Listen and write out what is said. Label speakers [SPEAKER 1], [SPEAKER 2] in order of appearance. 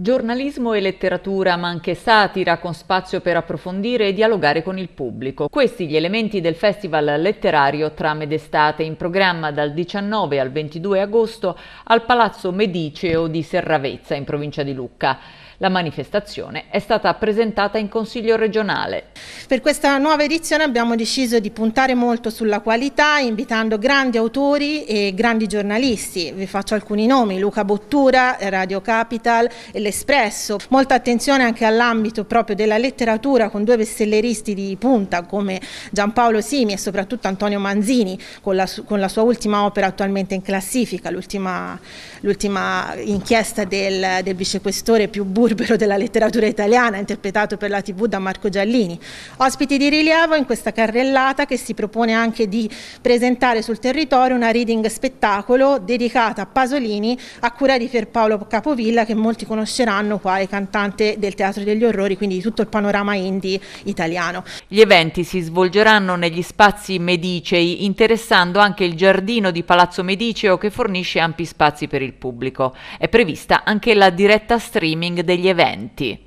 [SPEAKER 1] Giornalismo e letteratura, ma anche satira, con spazio per approfondire e dialogare con il pubblico. Questi gli elementi del Festival letterario Trame d'estate, in programma dal 19 al 22 agosto al Palazzo Mediceo di Serravezza, in provincia di Lucca. La manifestazione è stata presentata in Consiglio regionale. Per questa
[SPEAKER 2] nuova edizione abbiamo deciso di puntare molto sulla qualità, invitando grandi autori e grandi giornalisti. Vi faccio alcuni nomi, Luca Bottura, Radio Capital, e dell'Espresso, molta attenzione anche all'ambito proprio della letteratura con due bestselleristi di punta come Giampaolo Simi e soprattutto Antonio Manzini con la, con la sua ultima opera attualmente in classifica, l'ultima, inchiesta del, del vicequestore più burbero della letteratura italiana interpretato per la tv da Marco Giallini. Ospiti di rilievo in questa carrellata che si propone anche di presentare sul territorio una reading spettacolo dedicata a Pasolini a cura di Pierpaolo Capovilla che molti conoscono passeranno qua cantante del Teatro degli Orrori, quindi di tutto il panorama indie italiano. Gli
[SPEAKER 1] eventi si svolgeranno negli spazi Medicei, interessando anche il giardino di Palazzo Mediceo che fornisce ampi spazi per il pubblico. È prevista anche la diretta streaming degli eventi.